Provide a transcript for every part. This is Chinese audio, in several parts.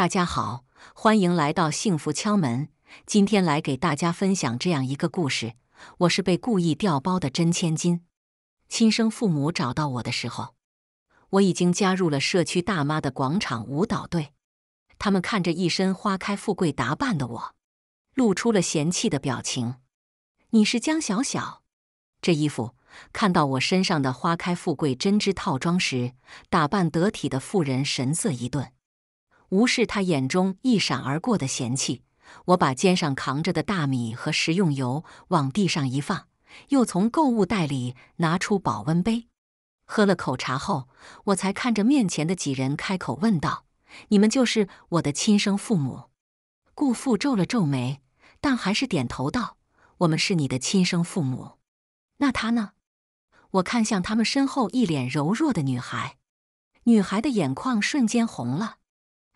大家好，欢迎来到幸福敲门。今天来给大家分享这样一个故事：我是被故意调包的真千金。亲生父母找到我的时候，我已经加入了社区大妈的广场舞蹈队。他们看着一身花开富贵打扮的我，露出了嫌弃的表情。你是江小小？这衣服看到我身上的花开富贵针织套装时，打扮得体的妇人神色一顿。无视他眼中一闪而过的嫌弃，我把肩上扛着的大米和食用油往地上一放，又从购物袋里拿出保温杯，喝了口茶后，我才看着面前的几人开口问道：“你们就是我的亲生父母？”顾父皱了皱眉，但还是点头道：“我们是你的亲生父母。”那他呢？我看向他们身后一脸柔弱的女孩，女孩的眼眶瞬间红了。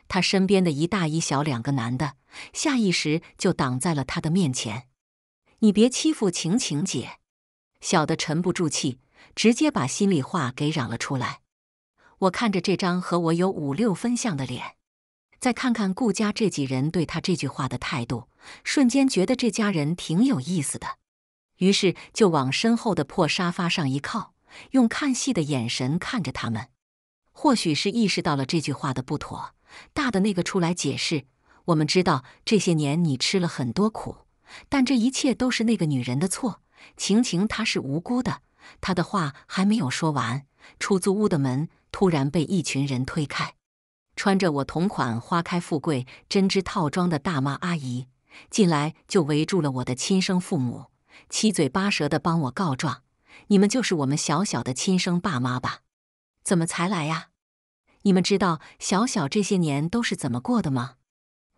他身边的一大一小两个男的，下意识就挡在了他的面前。你别欺负晴晴姐！小的沉不住气，直接把心里话给嚷了出来。我看着这张和我有五六分像的脸，再看看顾家这几人对他这句话的态度，瞬间觉得这家人挺有意思的。于是就往身后的破沙发上一靠，用看戏的眼神看着他们。或许是意识到了这句话的不妥。大的那个出来解释，我们知道这些年你吃了很多苦，但这一切都是那个女人的错。晴晴她是无辜的。他的话还没有说完，出租屋的门突然被一群人推开，穿着我同款花开富贵针织套装的大妈阿姨进来就围住了我的亲生父母，七嘴八舌地帮我告状：“你们就是我们小小的亲生爸妈吧？怎么才来呀？”你们知道小小这些年都是怎么过的吗？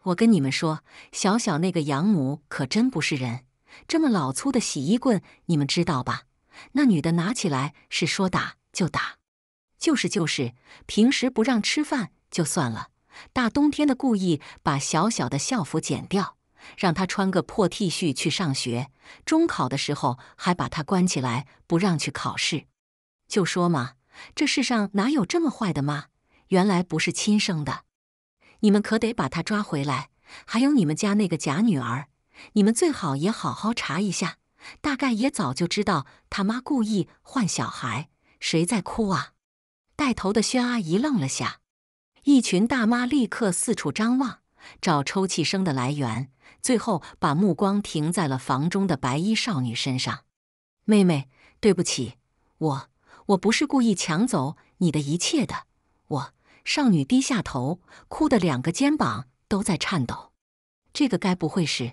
我跟你们说，小小那个养母可真不是人。这么老粗的洗衣棍，你们知道吧？那女的拿起来是说打就打，就是就是，平时不让吃饭就算了，大冬天的故意把小小的校服剪掉，让她穿个破 T 恤去上学。中考的时候还把她关起来不让去考试。就说嘛，这世上哪有这么坏的妈？原来不是亲生的，你们可得把他抓回来。还有你们家那个假女儿，你们最好也好好查一下，大概也早就知道他妈故意换小孩。谁在哭啊？带头的薛阿姨愣了下，一群大妈立刻四处张望，找抽泣声的来源，最后把目光停在了房中的白衣少女身上。妹妹，对不起，我我不是故意抢走你的一切的，我。少女低下头，哭的两个肩膀都在颤抖。这个该不会是？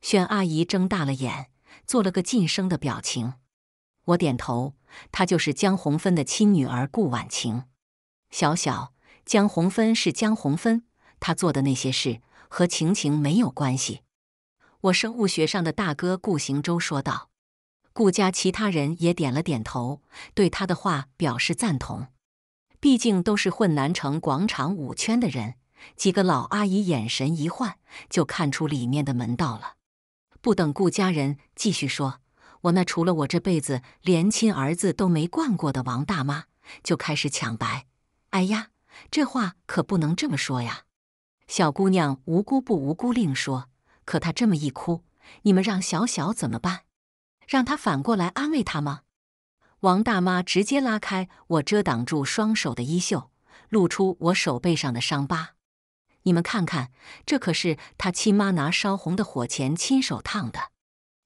宣阿姨睁大了眼，做了个噤声的表情。我点头，她就是江红芬的亲女儿顾婉晴。小小江红芬是江红芬，她做的那些事和晴晴没有关系。我生物学上的大哥顾行舟说道。顾家其他人也点了点头，对他的话表示赞同。毕竟都是混南城广场舞圈的人，几个老阿姨眼神一换，就看出里面的门道了。不等顾家人继续说，我那除了我这辈子连亲儿子都没惯过的王大妈就开始抢白：“哎呀，这话可不能这么说呀！”小姑娘无辜不无辜？另说，可她这么一哭，你们让小小怎么办？让他反过来安慰她吗？王大妈直接拉开我遮挡住双手的衣袖，露出我手背上的伤疤。你们看看，这可是她亲妈拿烧红的火钳亲手烫的。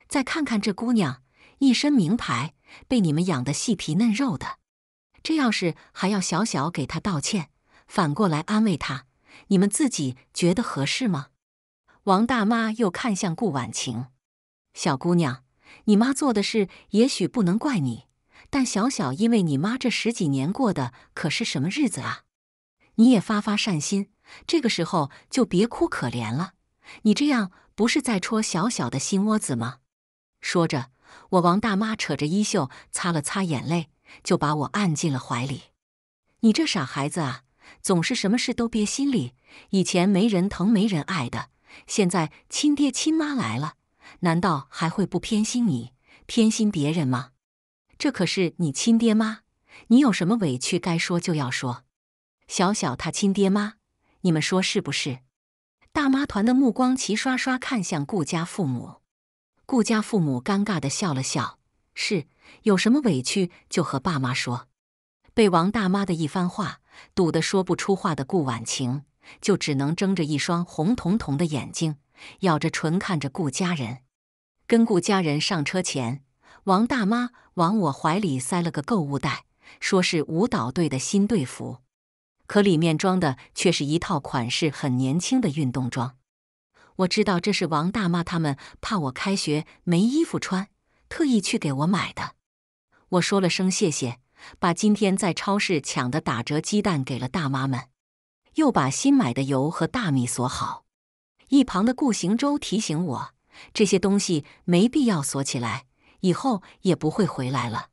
再看看这姑娘，一身名牌，被你们养的细皮嫩肉的。这要是还要小小给她道歉，反过来安慰她，你们自己觉得合适吗？王大妈又看向顾婉晴：“小姑娘，你妈做的事也许不能怪你。”但小小，因为你妈这十几年过的可是什么日子啊？你也发发善心，这个时候就别哭可怜了。你这样不是在戳小小的心窝子吗？说着，我王大妈扯着衣袖擦了擦眼泪，就把我按进了怀里。你这傻孩子啊，总是什么事都憋心里。以前没人疼没人爱的，现在亲爹亲妈来了，难道还会不偏心你，偏心别人吗？这可是你亲爹妈，你有什么委屈该说就要说。小小他亲爹妈，你们说是不是？大妈团的目光齐刷刷看向顾家父母，顾家父母尴尬的笑了笑，是，有什么委屈就和爸妈说。被王大妈的一番话堵得说不出话的顾婉晴，就只能睁着一双红彤彤的眼睛，咬着唇看着顾家人。跟顾家人上车前。王大妈往我怀里塞了个购物袋，说是舞蹈队的新队服，可里面装的却是一套款式很年轻的运动装。我知道这是王大妈他们怕我开学没衣服穿，特意去给我买的。我说了声谢谢，把今天在超市抢的打折鸡蛋给了大妈们，又把新买的油和大米锁好。一旁的顾行舟提醒我，这些东西没必要锁起来。以后也不会回来了。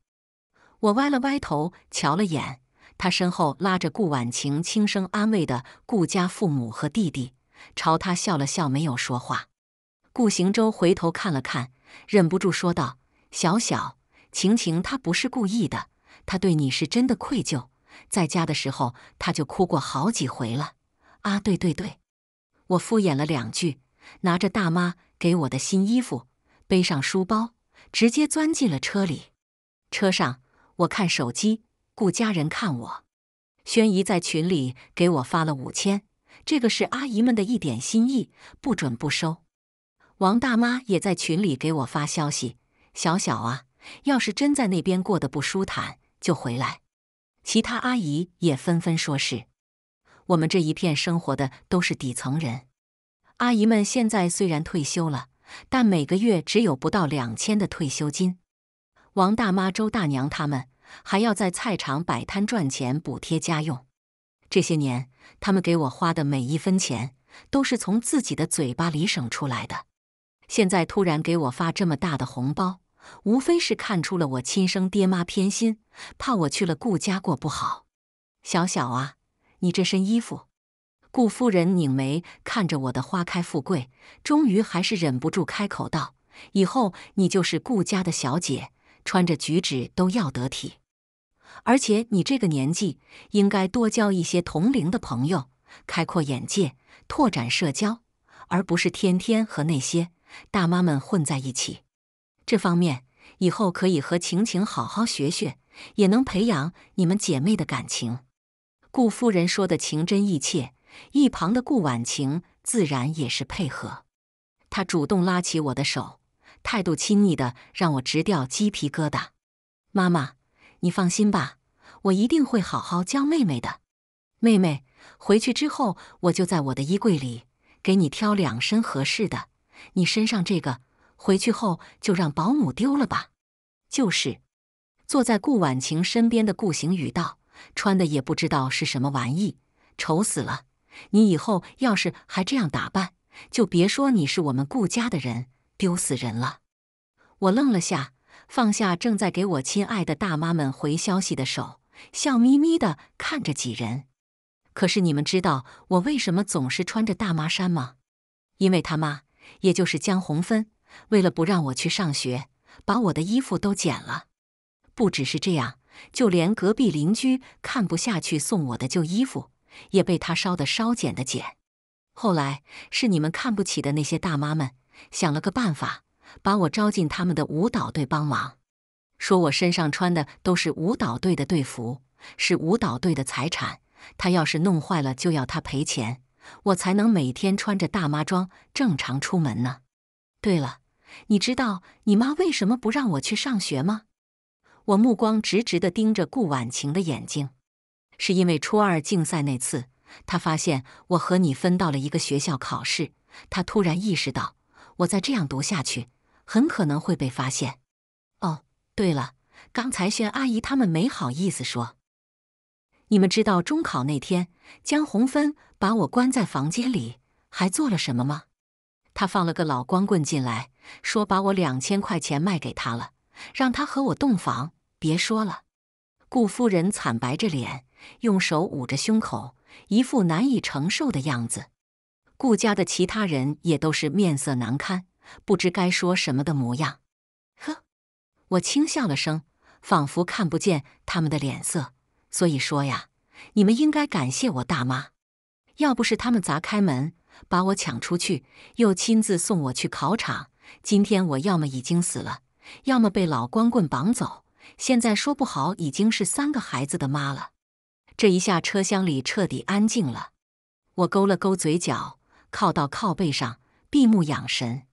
我歪了歪头，瞧了眼他身后拉着顾婉晴，轻声安慰的顾家父母和弟弟，朝他笑了笑，没有说话。顾行舟回头看了看，忍不住说道：“小小晴晴，她不是故意的，她对你是真的愧疚。在家的时候，她就哭过好几回了。”啊，对对对，我敷衍了两句，拿着大妈给我的新衣服，背上书包。直接钻进了车里。车上，我看手机，顾家人看我。宣姨在群里给我发了五千，这个是阿姨们的一点心意，不准不收。王大妈也在群里给我发消息：“小小啊，要是真在那边过得不舒坦，就回来。”其他阿姨也纷纷说是。我们这一片生活的都是底层人，阿姨们现在虽然退休了。但每个月只有不到两千的退休金，王大妈、周大娘他们还要在菜场摆摊赚钱补贴家用。这些年，他们给我花的每一分钱都是从自己的嘴巴里省出来的。现在突然给我发这么大的红包，无非是看出了我亲生爹妈偏心，怕我去了顾家过不好。小小啊，你这身衣服。顾夫人拧眉看着我的花开富贵，终于还是忍不住开口道：“以后你就是顾家的小姐，穿着举止都要得体。而且你这个年纪，应该多交一些同龄的朋友，开阔眼界，拓展社交，而不是天天和那些大妈们混在一起。这方面以后可以和晴晴好好学学，也能培养你们姐妹的感情。”顾夫人说的情真意切。一旁的顾婉晴自然也是配合，她主动拉起我的手，态度亲昵的让我直掉鸡皮疙瘩。妈妈，你放心吧，我一定会好好教妹妹的。妹妹，回去之后我就在我的衣柜里给你挑两身合适的。你身上这个，回去后就让保姆丢了吧。就是，坐在顾婉晴身边的顾行宇道：“穿的也不知道是什么玩意，丑死了。”你以后要是还这样打扮，就别说你是我们顾家的人，丢死人了！我愣了下，放下正在给我亲爱的大妈们回消息的手，笑眯眯地看着几人。可是你们知道我为什么总是穿着大妈衫吗？因为他妈，也就是江红芬，为了不让我去上学，把我的衣服都剪了。不只是这样，就连隔壁邻居看不下去，送我的旧衣服。也被他烧的烧，减的减。后来是你们看不起的那些大妈们想了个办法，把我招进他们的舞蹈队帮忙，说我身上穿的都是舞蹈队的队服，是舞蹈队的财产，他要是弄坏了就要他赔钱，我才能每天穿着大妈装正常出门呢。对了，你知道你妈为什么不让我去上学吗？我目光直直地盯着顾婉晴的眼睛。是因为初二竞赛那次，他发现我和你分到了一个学校考试，他突然意识到，我再这样读下去，很可能会被发现。哦，对了，刚才轩阿姨他们没好意思说。你们知道中考那天，江红芬把我关在房间里，还做了什么吗？他放了个老光棍进来，说把我两千块钱卖给他了，让他和我洞房。别说了，顾夫人惨白着脸。用手捂着胸口，一副难以承受的样子。顾家的其他人也都是面色难堪，不知该说什么的模样。呵，我轻笑了声，仿佛看不见他们的脸色。所以说呀，你们应该感谢我大妈，要不是他们砸开门把我抢出去，又亲自送我去考场，今天我要么已经死了，要么被老光棍绑走。现在说不好，已经是三个孩子的妈了。这一下，车厢里彻底安静了。我勾了勾嘴角，靠到靠背上，闭目养神。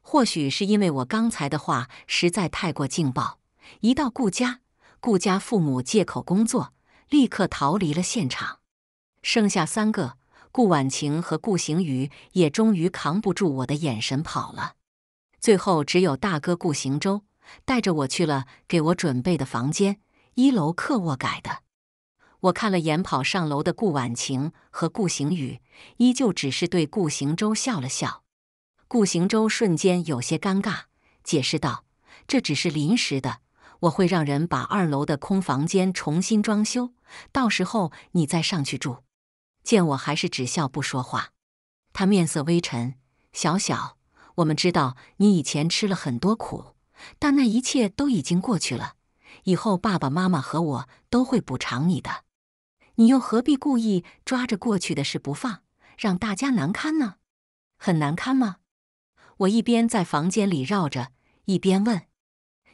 或许是因为我刚才的话实在太过劲爆，一到顾家，顾家父母借口工作，立刻逃离了现场。剩下三个，顾婉晴和顾行宇也终于扛不住我的眼神跑了。最后，只有大哥顾行舟带着我去了给我准备的房间，一楼客卧改的。我看了眼跑上楼的顾婉晴和顾行宇，依旧只是对顾行舟笑了笑。顾行舟瞬间有些尴尬，解释道：“这只是临时的，我会让人把二楼的空房间重新装修，到时候你再上去住。”见我还是只笑不说话，他面色微沉：“小小，我们知道你以前吃了很多苦，但那一切都已经过去了。以后爸爸妈妈和我都会补偿你的。”你又何必故意抓着过去的事不放，让大家难堪呢？很难堪吗？我一边在房间里绕着，一边问：“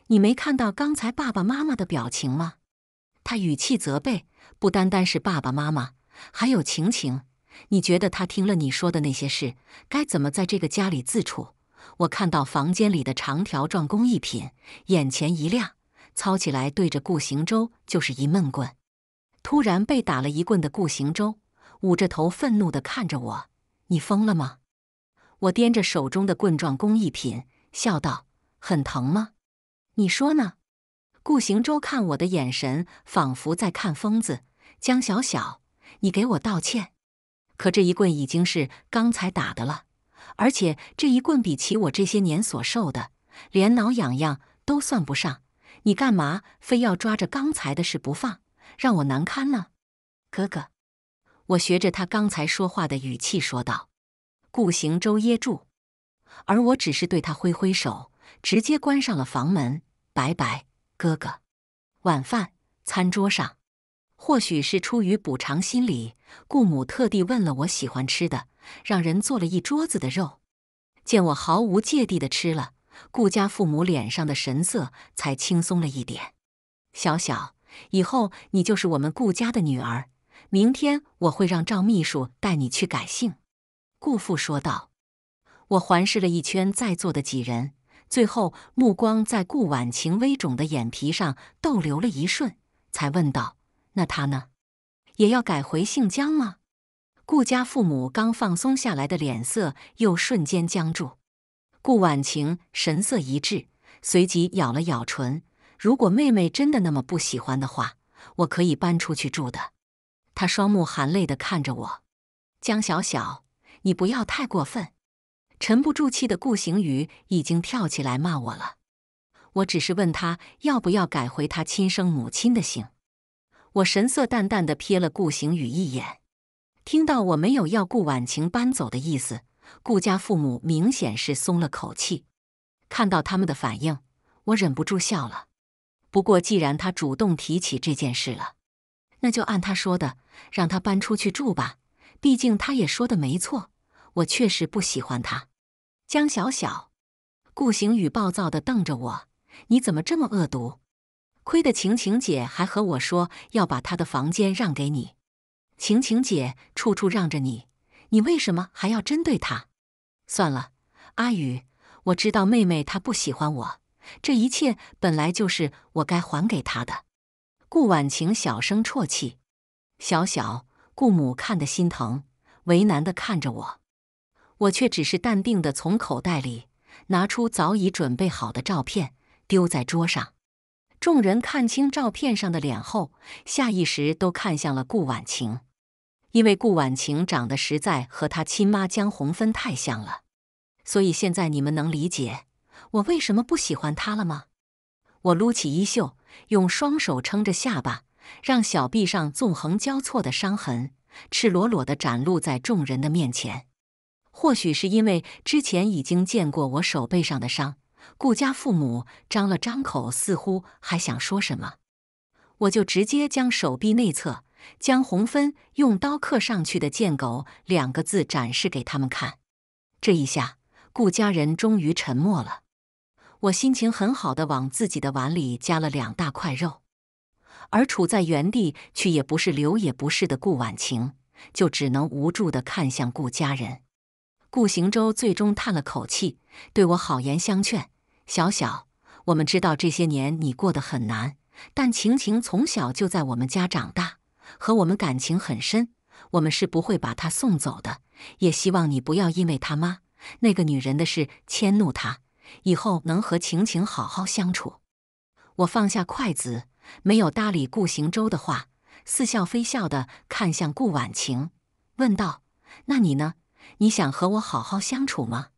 你没看到刚才爸爸妈妈的表情吗？”他语气责备，不单单是爸爸妈妈，还有晴晴。你觉得他听了你说的那些事，该怎么在这个家里自处？我看到房间里的长条状工艺品，眼前一亮，操起来对着顾行舟就是一闷棍。突然被打了一棍的顾行舟捂着头，愤怒的看着我：“你疯了吗？”我掂着手中的棍状工艺品，笑道：“很疼吗？你说呢？”顾行舟看我的眼神仿佛在看疯子。江小小，你给我道歉！可这一棍已经是刚才打的了，而且这一棍比起我这些年所受的，连挠痒痒都算不上。你干嘛非要抓着刚才的事不放？让我难堪呢，哥哥。我学着他刚才说话的语气说道：“顾行舟噎住，而我只是对他挥挥手，直接关上了房门，拜拜，哥哥。”晚饭，餐桌上，或许是出于补偿心理，顾母特地问了我喜欢吃的，让人做了一桌子的肉。见我毫无芥蒂的吃了，顾家父母脸上的神色才轻松了一点。小小。以后你就是我们顾家的女儿。明天我会让赵秘书带你去改姓。”顾父说道。我环视了一圈在座的几人，最后目光在顾婉晴微肿的眼皮上逗留了一瞬，才问道：“那他呢？也要改回姓江吗？”顾家父母刚放松下来的脸色又瞬间僵住。顾婉晴神色一滞，随即咬了咬唇。如果妹妹真的那么不喜欢的话，我可以搬出去住的。他双目含泪地看着我。江小小，你不要太过分！沉不住气的顾行宇已经跳起来骂我了。我只是问他要不要改回他亲生母亲的姓。我神色淡淡的瞥了顾行宇一眼。听到我没有要顾婉晴搬走的意思，顾家父母明显是松了口气。看到他们的反应，我忍不住笑了。不过，既然他主动提起这件事了，那就按他说的，让他搬出去住吧。毕竟他也说的没错，我确实不喜欢他。江小小，顾行宇暴躁地瞪着我：“你怎么这么恶毒？亏得晴晴姐还和我说要把她的房间让给你，晴晴姐处处让着你，你为什么还要针对她？”算了，阿宇，我知道妹妹她不喜欢我。这一切本来就是我该还给他的。顾婉晴小声啜泣，小小顾母看得心疼，为难地看着我，我却只是淡定地从口袋里拿出早已准备好的照片，丢在桌上。众人看清照片上的脸后，下意识都看向了顾婉晴，因为顾婉晴长得实在和她亲妈江红芬太像了，所以现在你们能理解。我为什么不喜欢他了吗？我撸起衣袖，用双手撑着下巴，让小臂上纵横交错的伤痕赤裸裸地展露在众人的面前。或许是因为之前已经见过我手背上的伤，顾家父母张了张口，似乎还想说什么，我就直接将手臂内侧将红芬用刀刻上去的“贱狗”两个字展示给他们看。这一下，顾家人终于沉默了。我心情很好的往自己的碗里加了两大块肉，而处在原地却也不是留也不是的顾婉晴，就只能无助的看向顾家人。顾行舟最终叹了口气，对我好言相劝：“小小，我们知道这些年你过得很难，但晴晴从小就在我们家长大，和我们感情很深，我们是不会把她送走的。也希望你不要因为她妈那个女人的事迁怒她。”以后能和晴晴好好相处，我放下筷子，没有搭理顾行舟的话，似笑非笑的看向顾婉晴，问道：“那你呢？你想和我好好相处吗？”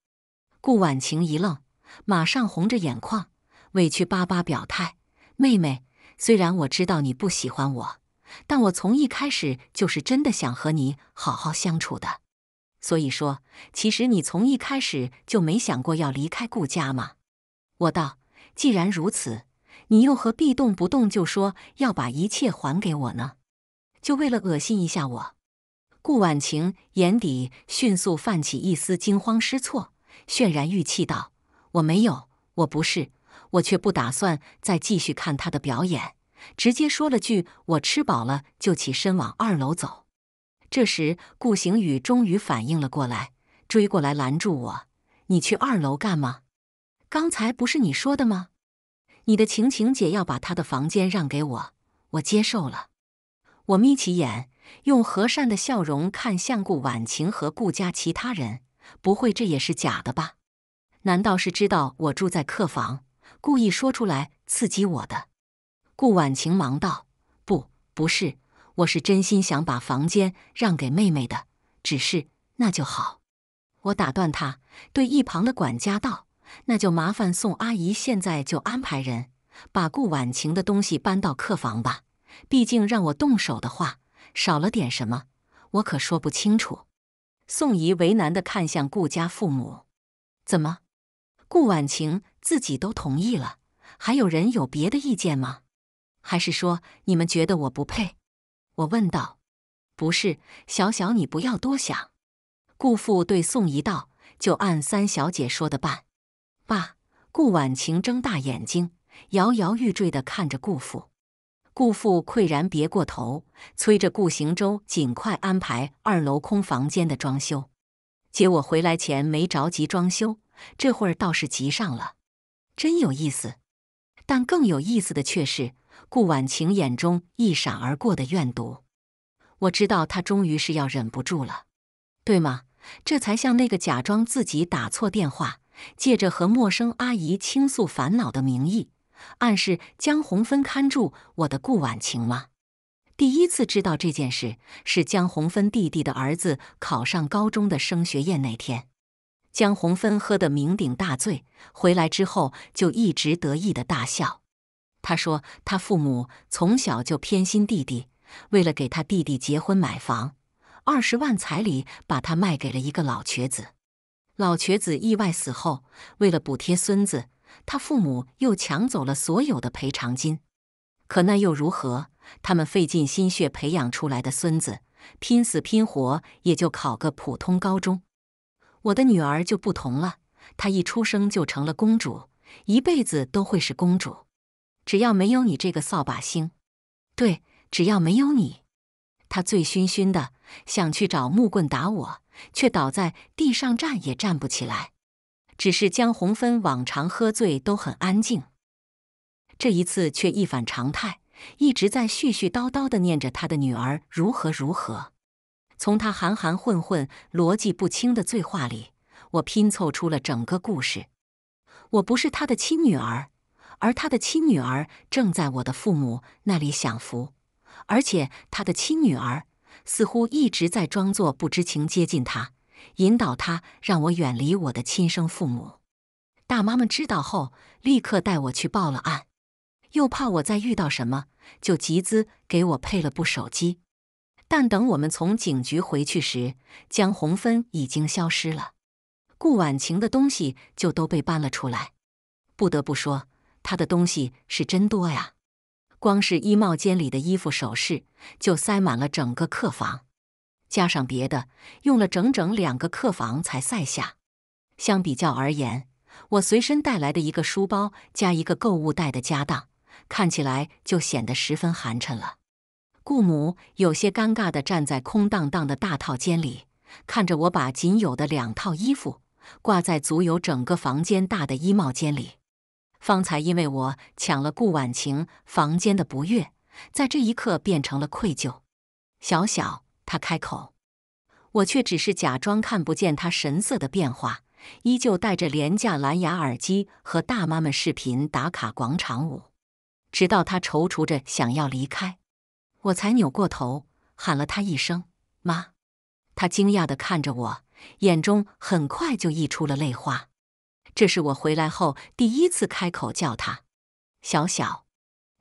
顾婉晴一愣，马上红着眼眶，委屈巴巴表态：“妹妹，虽然我知道你不喜欢我，但我从一开始就是真的想和你好好相处的。”所以说，其实你从一开始就没想过要离开顾家吗？我道。既然如此，你又何必动不动就说要把一切还给我呢？就为了恶心一下我？顾婉晴眼底迅速泛起一丝惊慌失措，泫然欲泣道：“我没有，我不是，我却不打算再继续看他的表演。”直接说了句：“我吃饱了，就起身往二楼走。”这时，顾行宇终于反应了过来，追过来拦住我：“你去二楼干嘛？刚才不是你说的吗？你的晴晴姐要把她的房间让给我，我接受了。”我眯起眼，用和善的笑容看向顾婉晴和顾家其他人：“不会这也是假的吧？难道是知道我住在客房，故意说出来刺激我的？”顾婉晴忙道：“不，不是。”我是真心想把房间让给妹妹的，只是那就好。我打断他，对一旁的管家道：“那就麻烦宋阿姨，现在就安排人把顾婉晴的东西搬到客房吧。毕竟让我动手的话，少了点什么，我可说不清楚。”宋姨为难地看向顾家父母：“怎么？顾婉晴自己都同意了，还有人有别的意见吗？还是说你们觉得我不配？”我问道：“不是，小小，你不要多想。”顾父对宋姨道：“就按三小姐说的办。”爸，顾婉晴睁大眼睛，摇摇欲坠的看着顾父。顾父愧然别过头，催着顾行舟尽快安排二楼空房间的装修。姐，我回来前没着急装修，这会儿倒是急上了，真有意思。但更有意思的却是顾婉晴眼中一闪而过的怨毒，我知道他终于是要忍不住了，对吗？这才向那个假装自己打错电话，借着和陌生阿姨倾诉烦恼的名义，暗示江红芬看住我的顾婉晴吗？第一次知道这件事是江红芬弟弟的儿子考上高中的升学宴那天。江红芬喝得酩酊大醉，回来之后就一直得意的大笑。他说：“他父母从小就偏心弟弟，为了给他弟弟结婚买房，二十万彩礼把他卖给了一个老瘸子。老瘸子意外死后，为了补贴孙子，他父母又抢走了所有的赔偿金。可那又如何？他们费尽心血培养出来的孙子，拼死拼活也就考个普通高中。”我的女儿就不同了，她一出生就成了公主，一辈子都会是公主。只要没有你这个扫把星，对，只要没有你，他醉醺醺的想去找木棍打我，却倒在地上站也站不起来。只是江红芬往常喝醉都很安静，这一次却一反常态，一直在絮絮叨叨的念着他的女儿如何如何。从他含含混混、逻辑不清的醉话里，我拼凑出了整个故事。我不是他的亲女儿，而他的亲女儿正在我的父母那里享福，而且他的亲女儿似乎一直在装作不知情，接近他，引导他让我远离我的亲生父母。大妈们知道后，立刻带我去报了案，又怕我再遇到什么，就集资给我配了部手机。但等我们从警局回去时，江红芬已经消失了，顾婉晴的东西就都被搬了出来。不得不说，她的东西是真多呀，光是衣帽间里的衣服首饰就塞满了整个客房，加上别的，用了整整两个客房才塞下。相比较而言，我随身带来的一个书包加一个购物袋的家当，看起来就显得十分寒碜了。顾母有些尴尬地站在空荡荡的大套间里，看着我把仅有的两套衣服挂在足有整个房间大的衣帽间里。方才因为我抢了顾婉晴房间的不悦，在这一刻变成了愧疚。小小，他开口，我却只是假装看不见他神色的变化，依旧戴着廉价蓝牙耳机和大妈们视频打卡广场舞，直到他踌躇着想要离开。我才扭过头喊了他一声“妈”，他惊讶的看着我，眼中很快就溢出了泪花。这是我回来后第一次开口叫他“小小”，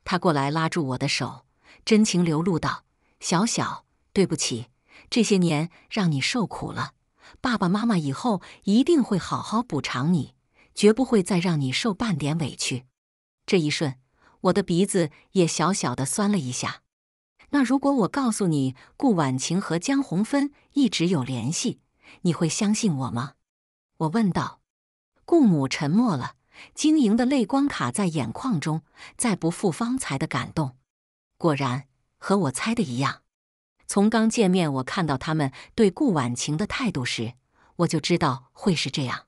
他过来拉住我的手，真情流露道：“小小，对不起，这些年让你受苦了。爸爸妈妈以后一定会好好补偿你，绝不会再让你受半点委屈。”这一瞬，我的鼻子也小小的酸了一下。那如果我告诉你，顾婉晴和江红芬一直有联系，你会相信我吗？我问道。顾母沉默了，晶莹的泪光卡在眼眶中，再不复方才的感动。果然和我猜的一样。从刚见面，我看到他们对顾婉晴的态度时，我就知道会是这样。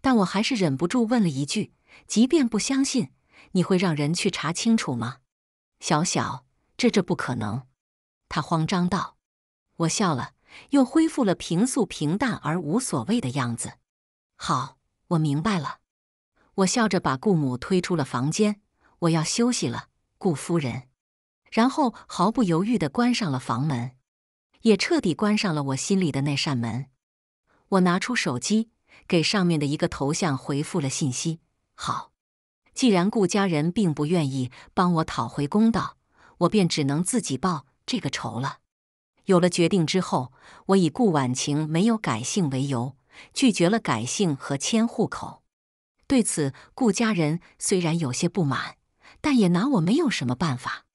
但我还是忍不住问了一句：即便不相信，你会让人去查清楚吗，小小？这这不可能！他慌张道。我笑了，又恢复了平素平淡而无所谓的样子。好，我明白了。我笑着把顾母推出了房间。我要休息了，顾夫人。然后毫不犹豫的关上了房门，也彻底关上了我心里的那扇门。我拿出手机，给上面的一个头像回复了信息。好，既然顾家人并不愿意帮我讨回公道。我便只能自己报这个仇了。有了决定之后，我以顾婉晴没有改姓为由，拒绝了改姓和迁户口。对此，顾家人虽然有些不满，但也拿我没有什么办法。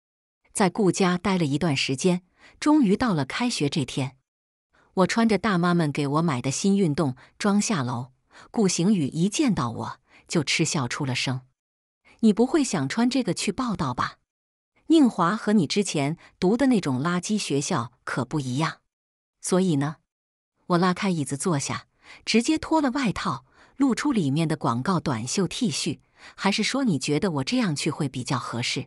在顾家待了一段时间，终于到了开学这天，我穿着大妈们给我买的新运动装下楼。顾行宇一见到我就嗤笑出了声：“你不会想穿这个去报道吧？”宁华和你之前读的那种垃圾学校可不一样，所以呢，我拉开椅子坐下，直接脱了外套，露出里面的广告短袖 T 恤。还是说你觉得我这样去会比较合适？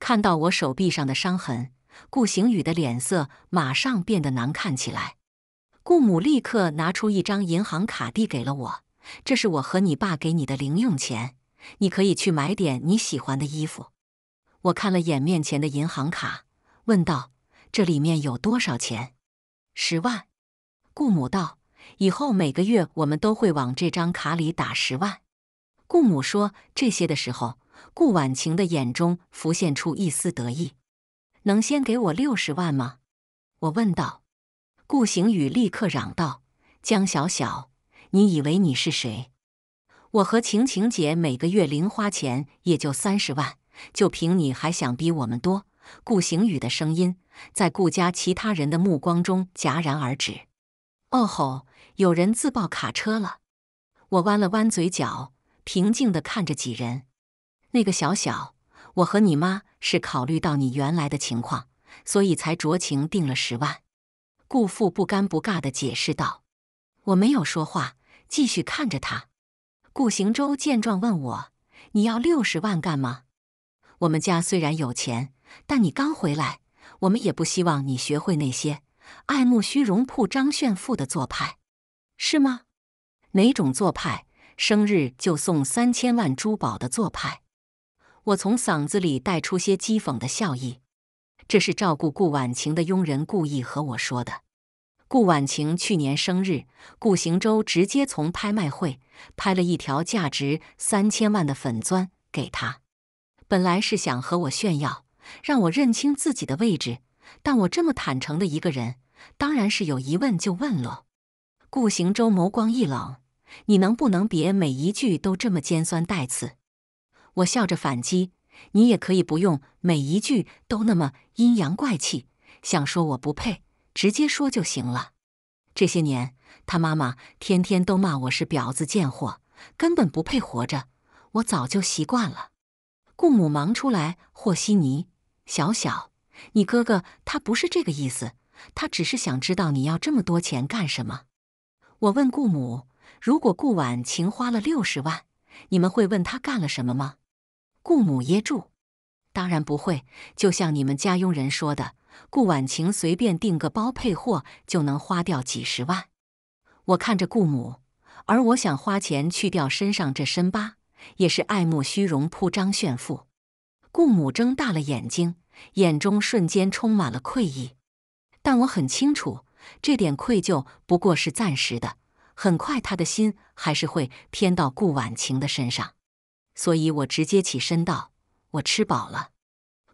看到我手臂上的伤痕，顾行宇的脸色马上变得难看起来。顾母立刻拿出一张银行卡递给了我，这是我和你爸给你的零用钱，你可以去买点你喜欢的衣服。我看了眼面前的银行卡，问道：“这里面有多少钱？”“十万。”顾母道：“以后每个月我们都会往这张卡里打十万。”顾母说这些的时候，顾婉晴的眼中浮现出一丝得意。“能先给我六十万吗？”我问道。顾行宇立刻嚷道：“江小小，你以为你是谁？我和晴晴姐每个月零花钱也就三十万。”就凭你还想逼我们多？顾行宇的声音在顾家其他人的目光中戛然而止。哦吼！有人自爆卡车了！我弯了弯嘴角，平静地看着几人。那个小小，我和你妈是考虑到你原来的情况，所以才酌情定了十万。顾父不尴不尬地解释道。我没有说话，继续看着他。顾行舟见状问我：“你要六十万干嘛？”我们家虽然有钱，但你刚回来，我们也不希望你学会那些爱慕虚荣、铺张炫富的做派，是吗？哪种做派？生日就送三千万珠宝的做派？我从嗓子里带出些讥讽的笑意。这是照顾顾婉晴的佣人故意和我说的。顾婉晴去年生日，顾行舟直接从拍卖会拍了一条价值三千万的粉钻给她。本来是想和我炫耀，让我认清自己的位置。但我这么坦诚的一个人，当然是有疑问就问了。顾行舟眸光一冷：“你能不能别每一句都这么尖酸带刺？”我笑着反击：“你也可以不用每一句都那么阴阳怪气，想说我不配，直接说就行了。”这些年，他妈妈天天都骂我是婊子贱货，根本不配活着，我早就习惯了。顾母忙出来和稀泥：“小小，你哥哥他不是这个意思，他只是想知道你要这么多钱干什么。”我问顾母：“如果顾婉晴花了六十万，你们会问他干了什么吗？”顾母噎住：“当然不会，就像你们家佣人说的，顾婉晴随便订个包配货就能花掉几十万。”我看着顾母，而我想花钱去掉身上这身疤。也是爱慕虚荣、铺张炫富。顾母睁大了眼睛，眼中瞬间充满了愧意。但我很清楚，这点愧疚不过是暂时的，很快他的心还是会偏到顾婉晴的身上。所以我直接起身道：“我吃饱了。”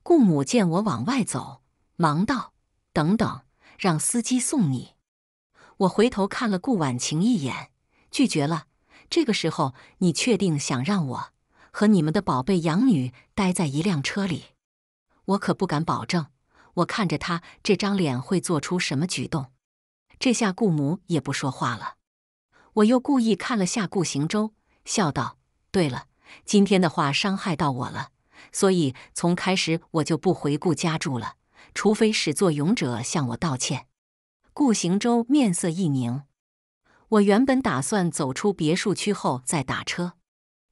顾母见我往外走，忙道：“等等，让司机送你。”我回头看了顾婉晴一眼，拒绝了。这个时候，你确定想让我和你们的宝贝养女待在一辆车里？我可不敢保证。我看着他这张脸，会做出什么举动？这下顾母也不说话了。我又故意看了下顾行舟，笑道：“对了，今天的话伤害到我了，所以从开始我就不回顾家住了，除非始作俑者向我道歉。”顾行舟面色一凝。我原本打算走出别墅区后再打车，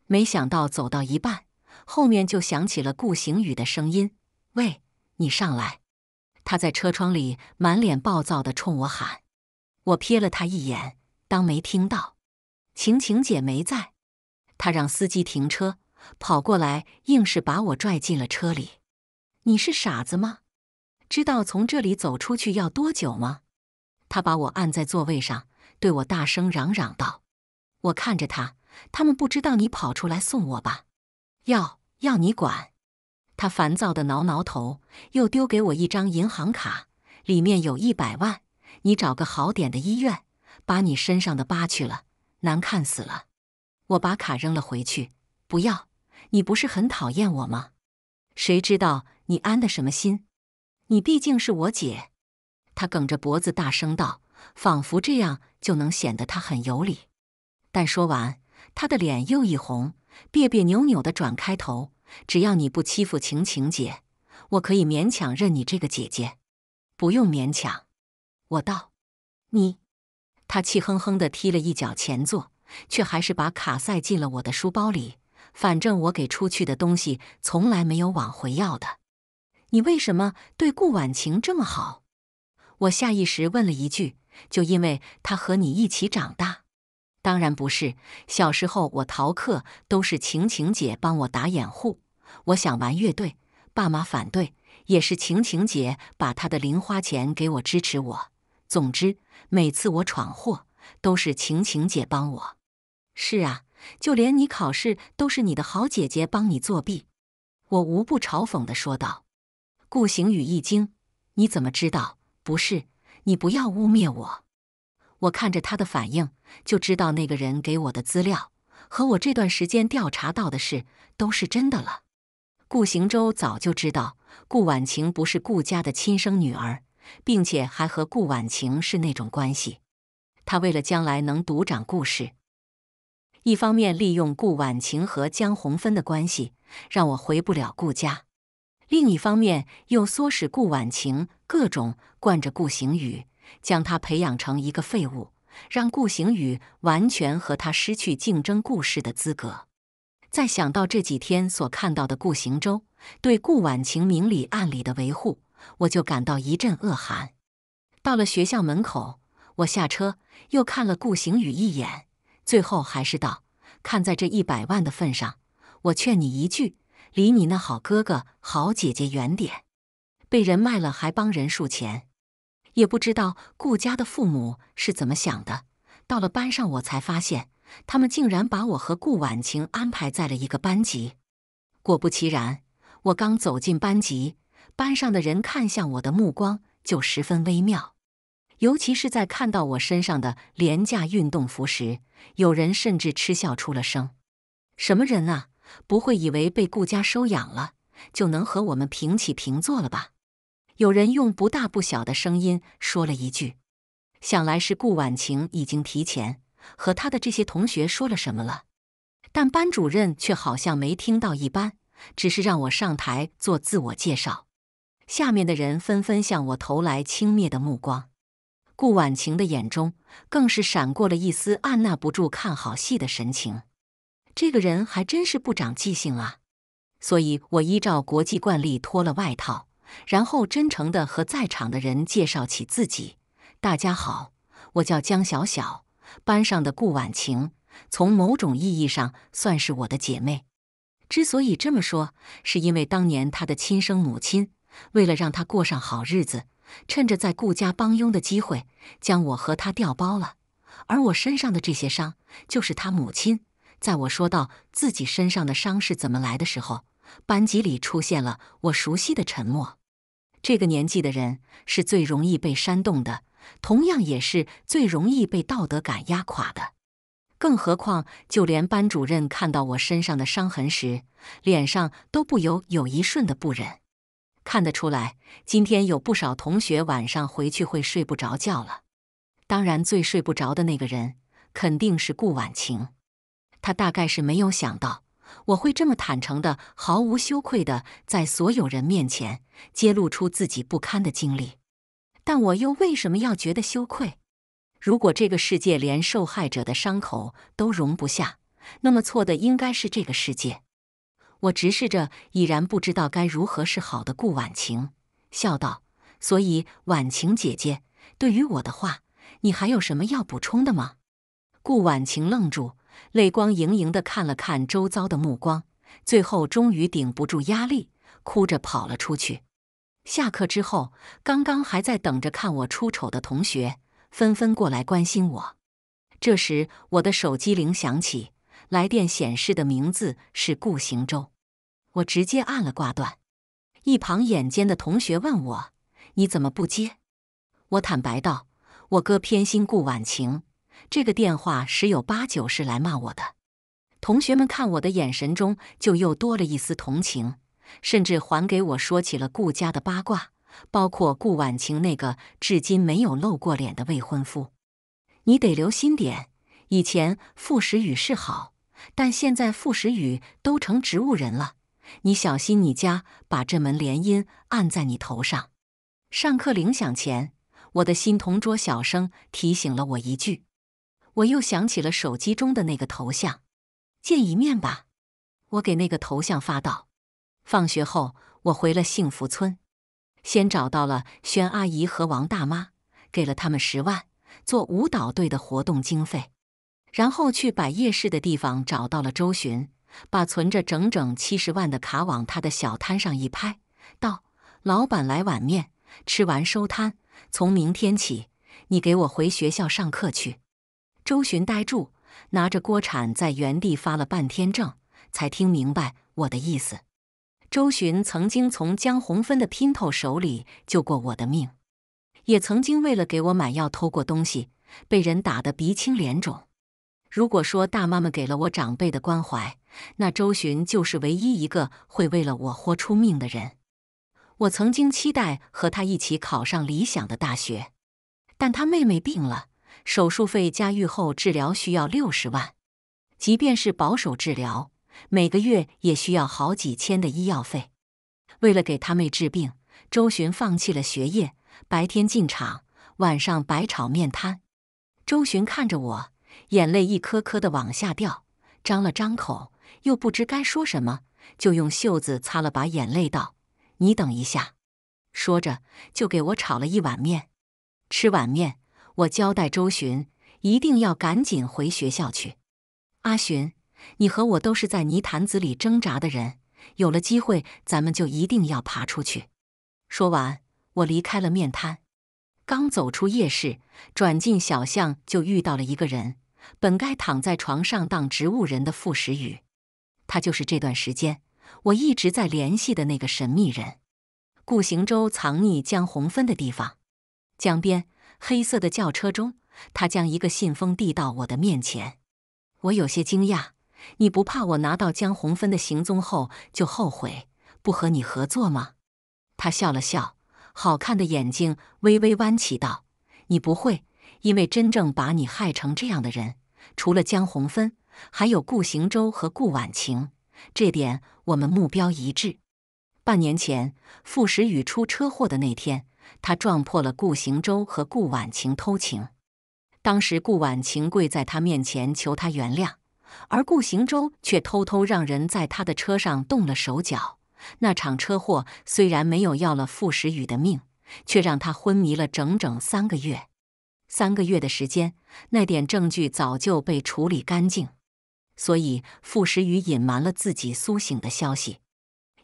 没想到走到一半，后面就响起了顾行宇的声音：“喂，你上来！”他在车窗里满脸暴躁地冲我喊。我瞥了他一眼，当没听到。晴晴姐没在，他让司机停车，跑过来，硬是把我拽进了车里。“你是傻子吗？知道从这里走出去要多久吗？”他把我按在座位上。对我大声嚷嚷道：“我看着他，他们不知道你跑出来送我吧？要要你管！”他烦躁的挠挠头，又丢给我一张银行卡，里面有一百万。你找个好点的医院，把你身上的疤去了，难看死了。我把卡扔了回去，不要。你不是很讨厌我吗？谁知道你安的什么心？你毕竟是我姐。他梗着脖子大声道。仿佛这样就能显得他很有理，但说完，他的脸又一红，别别扭扭地转开头。只要你不欺负晴晴姐，我可以勉强认你这个姐姐。不用勉强，我道。你，他气哼哼地踢了一脚前座，却还是把卡塞进了我的书包里。反正我给出去的东西从来没有往回要的。你为什么对顾婉晴这么好？我下意识问了一句。就因为他和你一起长大，当然不是。小时候我逃课，都是晴晴姐帮我打掩护。我想玩乐队，爸妈反对，也是晴晴姐把她的零花钱给我支持我。总之，每次我闯祸，都是晴晴姐帮我。是啊，就连你考试，都是你的好姐姐帮你作弊。我无不嘲讽地说道。顾行宇一惊：“你怎么知道？不是？”你不要污蔑我！我看着他的反应，就知道那个人给我的资料和我这段时间调查到的事都是真的了。顾行舟早就知道顾婉晴不是顾家的亲生女儿，并且还和顾婉晴是那种关系。他为了将来能独掌顾氏，一方面利用顾婉晴和江红芬的关系，让我回不了顾家。另一方面，又唆使顾婉晴各种惯着顾行宇，将他培养成一个废物，让顾行宇完全和他失去竞争故事的资格。再想到这几天所看到的顾行舟对顾婉晴明里暗里的维护，我就感到一阵恶寒。到了学校门口，我下车，又看了顾行宇一眼，最后还是道：“看在这一百万的份上，我劝你一句。”离你那好哥哥、好姐姐远点，被人卖了还帮人数钱，也不知道顾家的父母是怎么想的。到了班上，我才发现他们竟然把我和顾婉晴安排在了一个班级。果不其然，我刚走进班级，班上的人看向我的目光就十分微妙，尤其是在看到我身上的廉价运动服时，有人甚至嗤笑出了声。什么人啊！不会以为被顾家收养了就能和我们平起平坐了吧？有人用不大不小的声音说了一句。想来是顾婉晴已经提前和他的这些同学说了什么了，但班主任却好像没听到一般，只是让我上台做自我介绍。下面的人纷纷向我投来轻蔑的目光，顾婉晴的眼中更是闪过了一丝按捺不住看好戏的神情。这个人还真是不长记性啊！所以我依照国际惯例脱了外套，然后真诚的和在场的人介绍起自己：“大家好，我叫江小小，班上的顾婉晴，从某种意义上算是我的姐妹。之所以这么说，是因为当年她的亲生母亲为了让她过上好日子，趁着在顾家帮佣的机会，将我和她调包了，而我身上的这些伤，就是她母亲。”在我说到自己身上的伤是怎么来的时候，班级里出现了我熟悉的沉默。这个年纪的人是最容易被煽动的，同样也是最容易被道德感压垮的。更何况，就连班主任看到我身上的伤痕时，脸上都不由有一瞬的不忍。看得出来，今天有不少同学晚上回去会睡不着觉了。当然，最睡不着的那个人肯定是顾婉晴。他大概是没有想到我会这么坦诚的、毫无羞愧的在所有人面前揭露出自己不堪的经历，但我又为什么要觉得羞愧？如果这个世界连受害者的伤口都容不下，那么错的应该是这个世界。我直视着已然不知道该如何是好的顾婉晴，笑道：“所以，婉晴姐姐，对于我的话，你还有什么要补充的吗？”顾婉晴愣住。泪光盈盈地看了看周遭的目光，最后终于顶不住压力，哭着跑了出去。下课之后，刚刚还在等着看我出丑的同学纷纷过来关心我。这时，我的手机铃响起，来电显示的名字是顾行舟，我直接按了挂断。一旁眼尖的同学问我：“你怎么不接？”我坦白道：“我哥偏心顾婉晴。”这个电话十有八九是来骂我的。同学们看我的眼神中就又多了一丝同情，甚至还给我说起了顾家的八卦，包括顾婉晴那个至今没有露过脸的未婚夫。你得留心点，以前傅时雨是好，但现在傅时雨都成植物人了。你小心你家把这门联姻按在你头上。上课铃响前，我的新同桌小声提醒了我一句。我又想起了手机中的那个头像，见一面吧。我给那个头像发道。放学后，我回了幸福村，先找到了宣阿姨和王大妈，给了他们十万做舞蹈队的活动经费，然后去摆夜市的地方找到了周巡，把存着整整七十万的卡往他的小摊上一拍，道：“老板，来碗面。吃完收摊，从明天起，你给我回学校上课去。”周巡呆住，拿着锅铲在原地发了半天怔，才听明白我的意思。周巡曾经从江红芬的姘头手里救过我的命，也曾经为了给我买药偷过东西，被人打得鼻青脸肿。如果说大妈们给了我长辈的关怀，那周巡就是唯一一个会为了我豁出命的人。我曾经期待和他一起考上理想的大学，但他妹妹病了。手术费加愈后治疗需要六十万，即便是保守治疗，每个月也需要好几千的医药费。为了给他妹治病，周巡放弃了学业，白天进厂，晚上摆炒面摊。周巡看着我，眼泪一颗颗的往下掉，张了张口，又不知该说什么，就用袖子擦了把眼泪，道：“你等一下。”说着，就给我炒了一碗面，吃碗面。我交代周巡一定要赶紧回学校去。阿巡，你和我都是在泥潭子里挣扎的人，有了机会，咱们就一定要爬出去。说完，我离开了面摊，刚走出夜市，转进小巷就遇到了一个人。本该躺在床上当植物人的傅时雨，他就是这段时间我一直在联系的那个神秘人。顾行舟藏匿江红芬的地方，江边。黑色的轿车中，他将一个信封递到我的面前，我有些惊讶：“你不怕我拿到江红芬的行踪后就后悔，不和你合作吗？”他笑了笑，好看的眼睛微微弯起道：“你不会，因为真正把你害成这样的人，除了江红芬，还有顾行舟和顾婉晴，这点我们目标一致。半年前，傅时雨出车祸的那天。”他撞破了顾行舟和顾婉晴偷情，当时顾婉晴跪在他面前求他原谅，而顾行舟却偷偷让人在他的车上动了手脚。那场车祸虽然没有要了傅时雨的命，却让他昏迷了整整三个月。三个月的时间，那点证据早就被处理干净，所以傅时雨隐瞒了自己苏醒的消息。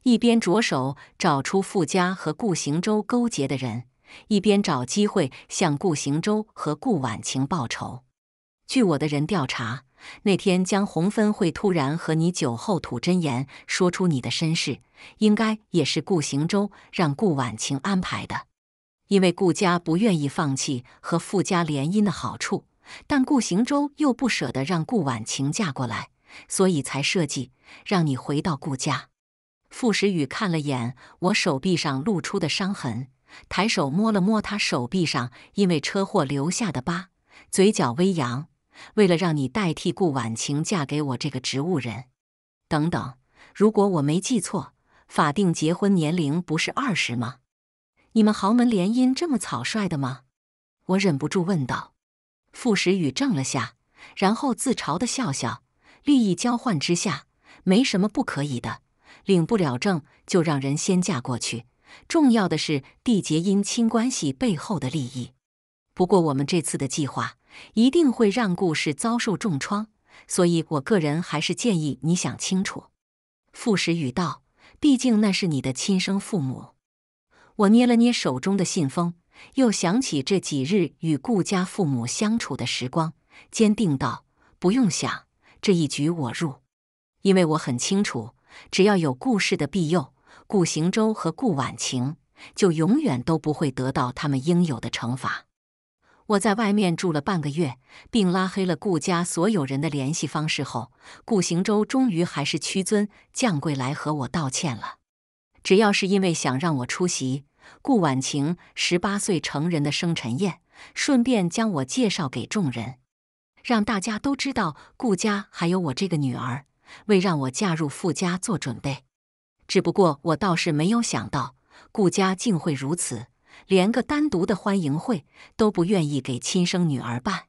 一边着手找出傅家和顾行舟勾结的人，一边找机会向顾行舟和顾婉晴报仇。据我的人调查，那天江红芬会突然和你酒后吐真言，说出你的身世，应该也是顾行舟让顾婉晴安排的。因为顾家不愿意放弃和傅家联姻的好处，但顾行舟又不舍得让顾婉晴嫁过来，所以才设计让你回到顾家。傅时雨看了眼我手臂上露出的伤痕，抬手摸了摸他手臂上因为车祸留下的疤，嘴角微扬。为了让你代替顾婉晴嫁给我这个植物人，等等，如果我没记错，法定结婚年龄不是二十吗？你们豪门联姻这么草率的吗？我忍不住问道。傅时雨怔了下，然后自嘲的笑笑。利益交换之下，没什么不可以的。领不了证就让人先嫁过去，重要的是缔结姻亲关系背后的利益。不过我们这次的计划一定会让顾氏遭受重创，所以我个人还是建议你想清楚。傅时雨道：“毕竟那是你的亲生父母。”我捏了捏手中的信封，又想起这几日与顾家父母相处的时光，坚定道：“不用想，这一局我入，因为我很清楚。”只要有顾氏的庇佑，顾行舟和顾婉晴就永远都不会得到他们应有的惩罚。我在外面住了半个月，并拉黑了顾家所有人的联系方式后，顾行舟终于还是屈尊降贵来和我道歉了。只要是因为想让我出席顾婉晴十八岁成人的生辰宴，顺便将我介绍给众人，让大家都知道顾家还有我这个女儿。为让我嫁入傅家做准备，只不过我倒是没有想到，顾家竟会如此，连个单独的欢迎会都不愿意给亲生女儿办。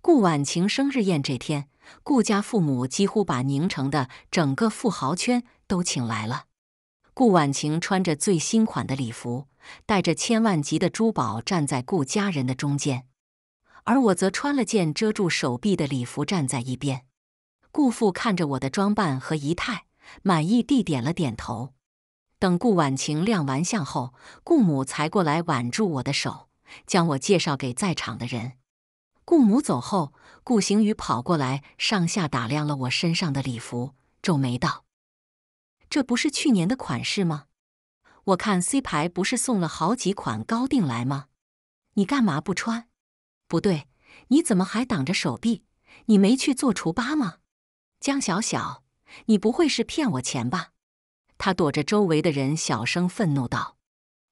顾婉晴生日宴这天，顾家父母几乎把宁城的整个富豪圈都请来了。顾婉晴穿着最新款的礼服，带着千万级的珠宝，站在顾家人的中间，而我则穿了件遮住手臂的礼服，站在一边。顾父看着我的装扮和仪态，满意地点了点头。等顾婉晴亮完相后，顾母才过来挽住我的手，将我介绍给在场的人。顾母走后，顾行宇跑过来，上下打量了我身上的礼服，皱眉道：“这不是去年的款式吗？我看 C 牌不是送了好几款高定来吗？你干嘛不穿？不对，你怎么还挡着手臂？你没去做除疤吗？”江小小，你不会是骗我钱吧？他躲着周围的人，小声愤怒道：“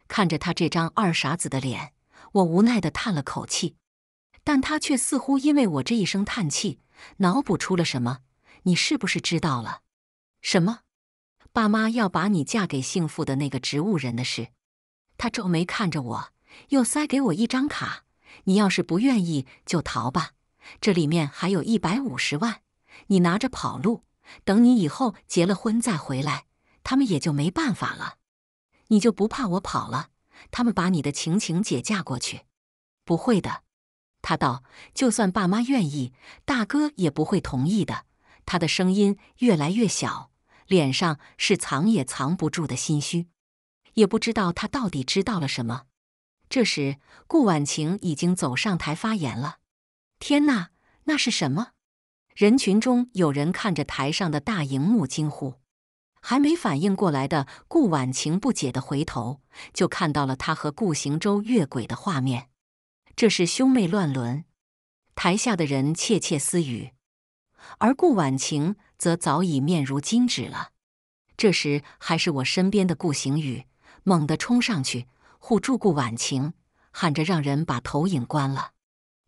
看着他这张二傻子的脸，我无奈的叹了口气。但他却似乎因为我这一声叹气，脑补出了什么？你是不是知道了？什么？爸妈要把你嫁给姓傅的那个植物人的事？”他皱眉看着我，又塞给我一张卡：“你要是不愿意，就逃吧，这里面还有一百五十万。”你拿着跑路，等你以后结了婚再回来，他们也就没办法了。你就不怕我跑了？他们把你的晴晴姐嫁过去？不会的，他道。就算爸妈愿意，大哥也不会同意的。他的声音越来越小，脸上是藏也藏不住的心虚，也不知道他到底知道了什么。这时，顾婉晴已经走上台发言了。天哪，那是什么？人群中有人看着台上的大荧幕惊呼，还没反应过来的顾婉晴不解的回头，就看到了他和顾行舟越轨的画面。这是兄妹乱伦，台下的人窃窃私语，而顾婉晴则早已面如金纸了。这时，还是我身边的顾行宇猛地冲上去护住顾婉晴，喊着让人把投影关了。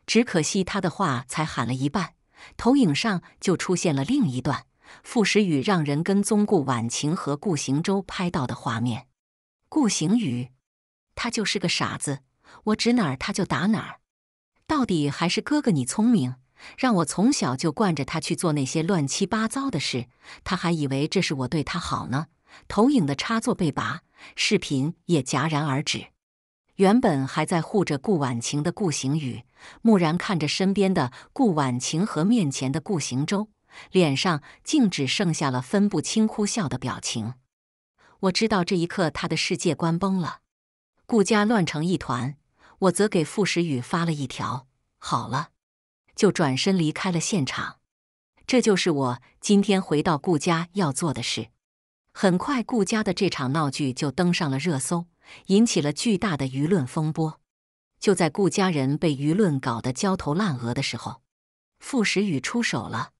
只可惜他的话才喊了一半。投影上就出现了另一段傅时雨让人跟踪顾婉晴和顾行舟拍到的画面。顾行雨，他就是个傻子，我指哪儿他就打哪儿。到底还是哥哥你聪明，让我从小就惯着他去做那些乱七八糟的事，他还以为这是我对他好呢。投影的插座被拔，视频也戛然而止。原本还在护着顾婉晴的顾行宇，木然看着身边的顾婉晴和面前的顾行舟，脸上竟只剩下了分不清哭笑的表情。我知道这一刻他的世界观崩了，顾家乱成一团。我则给傅时雨发了一条“好了”，就转身离开了现场。这就是我今天回到顾家要做的事。很快，顾家的这场闹剧就登上了热搜。引起了巨大的舆论风波。就在顾家人被舆论搞得焦头烂额的时候，傅时雨出手了。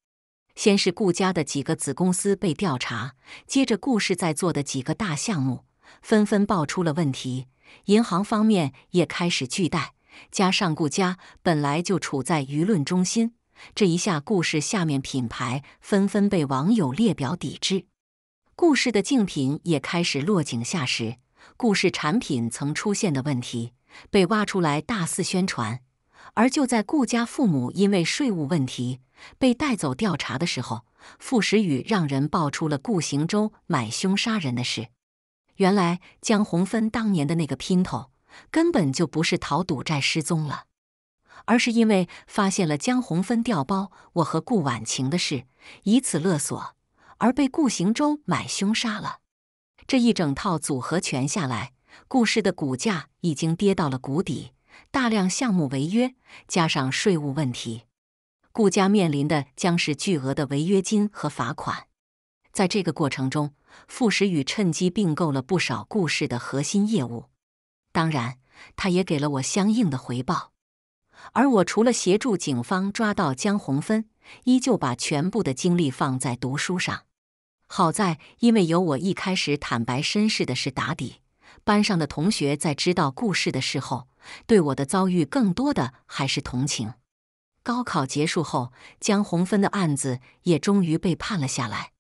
先是顾家的几个子公司被调查，接着顾氏在做的几个大项目纷纷爆出了问题，银行方面也开始拒贷。加上顾家本来就处在舆论中心，这一下，顾氏下面品牌纷纷被网友列表抵制，顾氏的竞品也开始落井下石。故事产品曾出现的问题被挖出来大肆宣传，而就在顾家父母因为税务问题被带走调查的时候，傅时雨让人爆出了顾行舟买凶杀人的事。原来江红芬当年的那个姘头根本就不是逃赌债失踪了，而是因为发现了江红芬调包我和顾婉晴的事，以此勒索，而被顾行舟买凶杀了。这一整套组合拳下来，顾氏的股价已经跌到了谷底，大量项目违约，加上税务问题，顾家面临的将是巨额的违约金和罚款。在这个过程中，傅时雨趁机并购了不少顾氏的核心业务，当然，他也给了我相应的回报。而我除了协助警方抓到江红芬，依旧把全部的精力放在读书上。好在，因为有我一开始坦白身世的事打底，班上的同学在知道故事的时候，对我的遭遇更多的还是同情。高考结束后，江红芬的案子也终于被判了下来，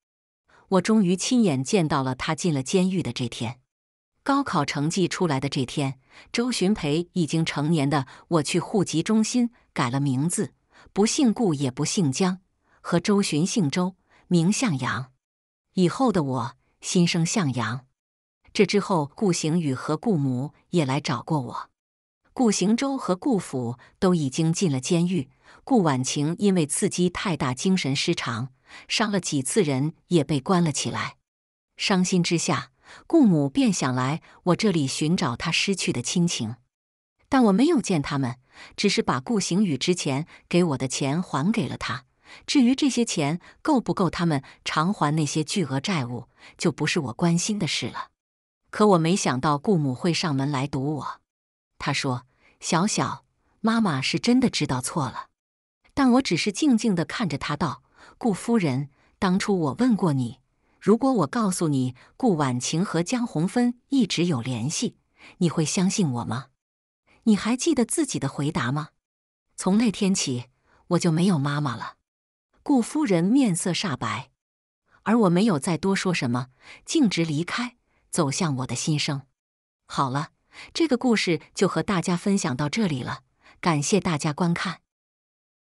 我终于亲眼见到了他进了监狱的这天。高考成绩出来的这天，周寻培已经成年的我，去户籍中心改了名字，不姓顾也不姓江，和周寻姓周，名向阳。以后的我心生向阳，这之后顾行宇和顾母也来找过我。顾行舟和顾府都已经进了监狱，顾婉晴因为刺激太大，精神失常，伤了几次人，也被关了起来。伤心之下，顾母便想来我这里寻找他失去的亲情，但我没有见他们，只是把顾行宇之前给我的钱还给了他。至于这些钱够不够他们偿还那些巨额债务，就不是我关心的事了。可我没想到顾母会上门来堵我。她说：“小小，妈妈是真的知道错了。”但我只是静静地看着她，道：“顾夫人，当初我问过你，如果我告诉你顾婉晴和江红芬一直有联系，你会相信我吗？你还记得自己的回答吗？从那天起，我就没有妈妈了。”顾夫人面色煞白，而我没有再多说什么，径直离开，走向我的心生。好了，这个故事就和大家分享到这里了，感谢大家观看。